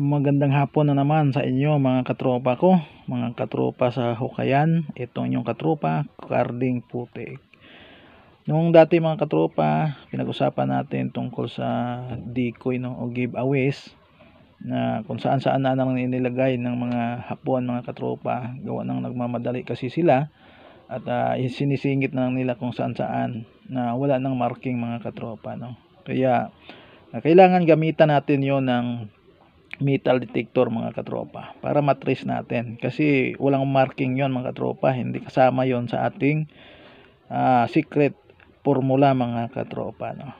Magandang hapon na naman sa inyo mga katropa ko, mga katropa sa Hukayan, itong inyong katropa, Carding Putik. Noong dati mga katropa, pinag-usapan natin tungkol sa decoy no, o giveaways na kung saan saan na naman inilagay ng mga hapon mga katropa, gawa nang nagmamadali kasi sila at uh, sinisingit na nila kung saan saan na wala nang marking mga katropa. No? Kaya kailangan gamitan natin yon ng metal detector mga katropa para matrace natin kasi walang marking yon mga katropa hindi kasama yon sa ating uh, secret formula mga katropa no?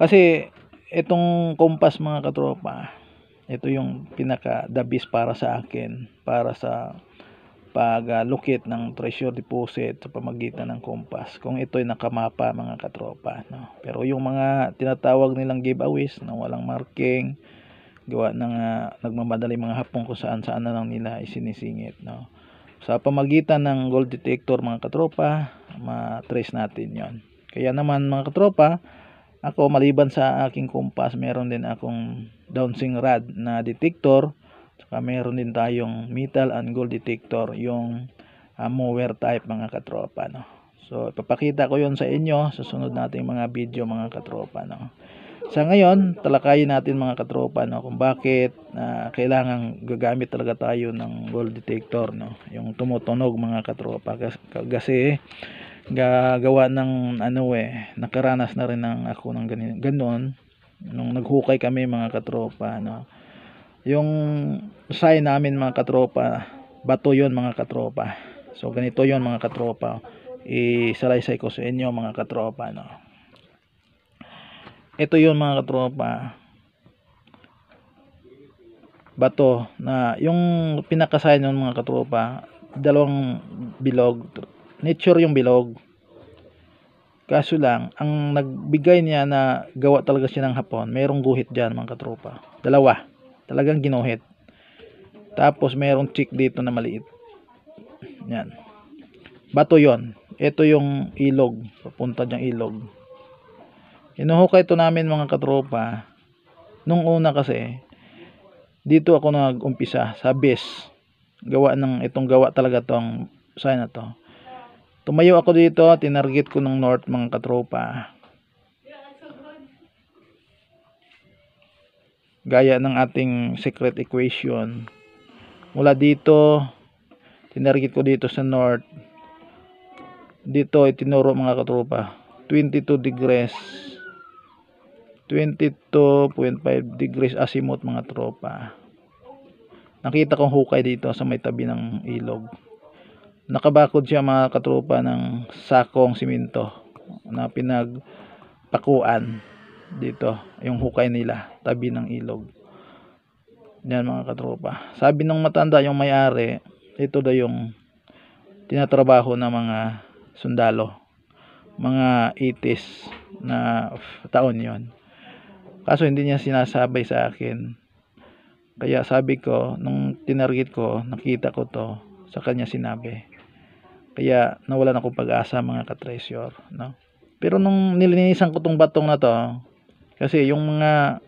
kasi itong compass mga katropa ito yung pinaka the best para sa akin para sa pag uh, ng treasure deposit sa pamagitan ng compass kung ito'y nakamapa mga katropa no? pero yung mga tinatawag nilang giveaways na walang marking gawa ng uh, nagmamadali mga hapon kung saan saan na lang nila isinisingit no sa pamagitan ng gold detector mga katropa ma-trace natin yon kaya naman mga katropa ako maliban sa aking compass meron din akong dowsing rod na detector saka meron din tayong metal and gold detector yung uh, mower type mga katropa no so ipapakita ko yon sa inyo sa sunod nating mga video mga katropa no sa ngayon, talakayin natin mga katropa no, kung bakit uh, ah, kailangan gagamit talaga tayo ng gold detector. No? Yung tumutunog mga katropa. Kasi gagawa ng ano eh, nakaranas na rin ng ako ng ganon, ganon nung naghukay kami mga katropa. No? Yung sign namin mga katropa, bato yon mga katropa. So ganito yon mga katropa. Isalaysay ko sa inyo mga katropa. No? ito yun mga katropa bato na yung pinakasayan ng mga katropa dalawang bilog nature yung bilog kaso lang ang nagbigay niya na gawa talaga siya ng hapon mayroong guhit dyan mga katropa dalawa talagang ginuhit tapos mayroong chick dito na maliit yan bato yon ito yung ilog papunta dyang ilog Inuhukay ito namin mga katropa. Nung una kasi, dito ako nag-umpisa sa base. Gawa ng, itong gawa talaga tong sign na to. Tumayo ako dito, tinarget ko ng north mga katropa. Gaya ng ating secret equation. Mula dito, tinarget ko dito sa north. Dito, itinuro mga katropa. 22 degrees 22.5 degrees azimuth mga tropa. Nakita kong hukay dito sa may tabi ng ilog. Nakabakod siya mga katropa ng sakong simento na pinagpakuan dito yung hukay nila tabi ng ilog. Yan mga katropa. Sabi ng matanda yung may-ari, ito daw yung tinatrabaho ng mga sundalo. Mga 80 na taon yon Kaso hindi niya sinasabay sa akin. Kaya sabi ko, nung tinarget ko, nakita ko to, sa kanya sinabi. Kaya nawalan ako pag-asa mga ka-treasure. No? Pero nung nilinisan ko tong batong na to, kasi yung mga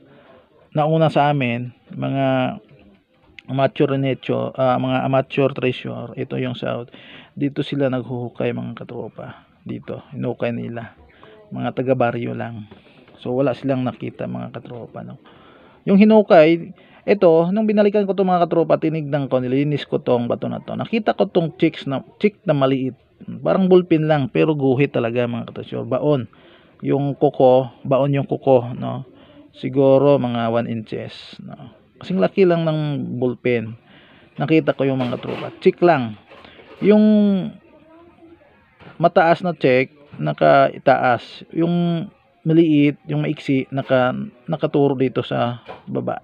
nauna sa amin, mga amateur necho, uh, mga amateur treasure, ito yung south. Dito sila naghuhukay mga katropa. Dito, inukay nila. Mga taga-baryo lang. So wala silang nakita mga katropa. No? Yung hinukay, ito, nung binalikan ko 'tong mga katropa, tinignan ko, nilinis ko tong bato na to. Nakita ko tong chicks na, chick na maliit. Parang bullpen lang, pero guhit talaga mga katropa. Baon. Yung kuko, baon yung kuko, no? Siguro mga 1 inches, no? Kasing laki lang ng bullpen. Nakita ko yung mga katropa. Chick lang. Yung mataas na check, nakaitaas. Yung maliit, yung maiksi, naka, nakaturo dito sa baba.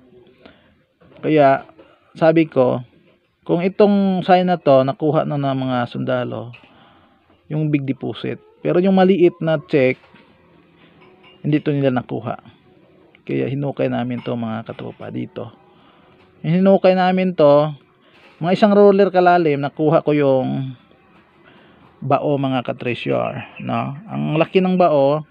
Kaya, sabi ko, kung itong sign na to, nakuha na ng mga sundalo, yung big deposit. Pero yung maliit na check, hindi to nila nakuha. Kaya hinukay namin to mga katropa dito. hinukay namin to, mga isang roller kalalim, nakuha ko yung bao mga katreasure. No? Ang laki ng bao,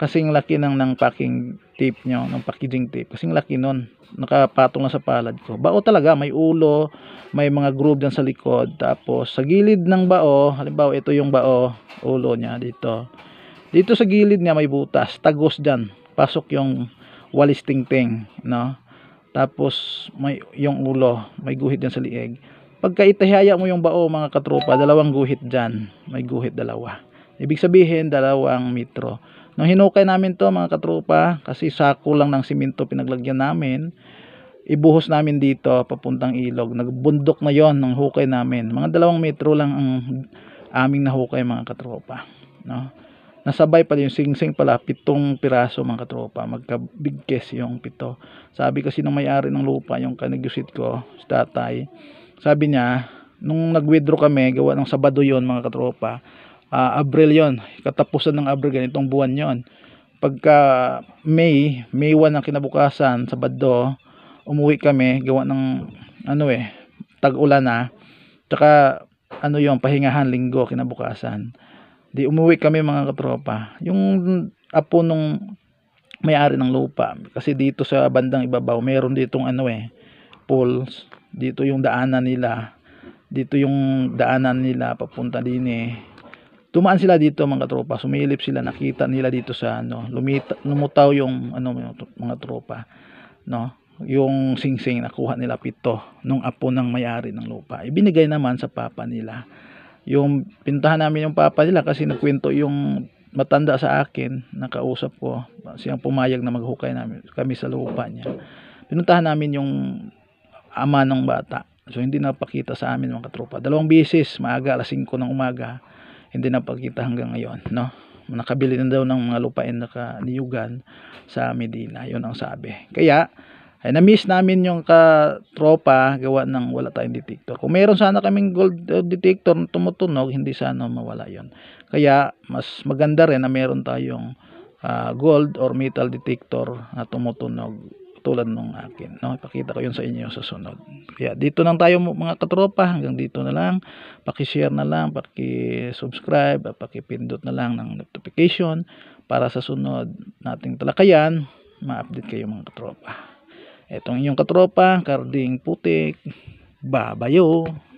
kasing laki ng ng packing tape nyo, ng packaging tape. Kasing laki nun. Nakapatong na sa palad ko. Bao talaga, may ulo, may mga groove dyan sa likod. Tapos sa gilid ng bao, halimbawa ito yung bao, ulo niya dito. Dito sa gilid niya may butas, tagos dyan. Pasok yung walisting tingting, no? Tapos may yung ulo, may guhit dyan sa liig. Pagka itahaya mo yung bao mga katropa, dalawang guhit dyan. May guhit dalawa. Ibig sabihin, dalawang metro. Nung hinukay namin to mga katrupa, kasi sako lang ng simento pinaglagyan namin, ibuhos namin dito papuntang ilog. Nagbundok na yon ng hukay namin. Mga dalawang metro lang ang aming nahukay mga katropa. No? Nasabay pala yung singsing pala, pitong piraso mga katropa. Magka-big yung pito. Sabi kasi nung may-ari ng lupa, yung kanagusit ko, si tatay, sabi niya, nung nag-withdraw kami, gawa ng Sabado yon mga katropa, uh, Abril yon katapusan ng Abril ganitong buwan yon pagka May May 1 ang kinabukasan Sabado umuwi kami gawa ng ano eh tag-ulan na tsaka ano yon pahingahan linggo kinabukasan di umuwi kami mga katropa yung apo nung may-ari ng lupa kasi dito sa bandang ibabaw meron ditong ano eh pools dito yung daanan nila dito yung daanan nila papunta din eh Tumaan sila dito mga tropa, sumilip sila, nakita nila dito sa ano, lumita, lumutaw yung ano mga tropa, no? Yung singsing nakuha nila pito nung apo ng may-ari ng lupa. Ibinigay naman sa papa nila. Yung pintahan namin yung papa nila kasi nagkwento yung matanda sa akin, nakausap ko, siyang pumayag na maghukay namin, kami sa lupa niya. Pinuntahan namin yung ama ng bata. So, hindi napakita sa amin mga katropa. Dalawang beses, maaga, alas 5 ng umaga, hindi napakita hanggang ngayon no nakabili na daw ng mga lupain naka kaniyugan sa Medina yun ang sabi kaya ay na-miss namin yung katropa gawa ng wala tayong detector. Kung meron sana kaming gold eh, detector tumutunog, hindi sana mawala yon. Kaya mas maganda rin na meron tayong uh, gold or metal detector na tumutunog tulad ng akin. No? Ipakita ko yun sa inyo sa sunod. Kaya dito lang tayo mga katropa. Hanggang dito na lang. Pakishare na lang. Pakisubscribe. Pakipindot na lang ng notification para sa sunod nating talakayan ma-update kayo mga katropa. Itong inyong katropa, Karding Putik, Babayo.